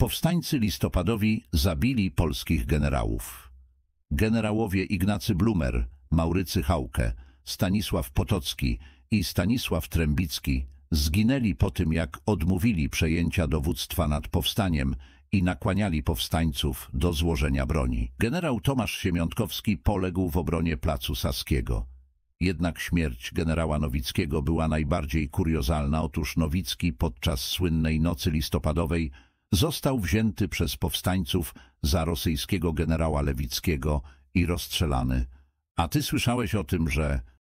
Powstańcy listopadowi zabili polskich generałów. Generałowie Ignacy Blumer, Maurycy Hauke, Stanisław Potocki i Stanisław Trębicki zginęli po tym, jak odmówili przejęcia dowództwa nad powstaniem i nakłaniali powstańców do złożenia broni. Generał Tomasz Siemiątkowski poległ w obronie Placu Saskiego. Jednak śmierć generała Nowickiego była najbardziej kuriozalna. Otóż Nowicki podczas słynnej nocy listopadowej został wzięty przez powstańców za rosyjskiego generała Lewickiego i rozstrzelany. A ty słyszałeś o tym, że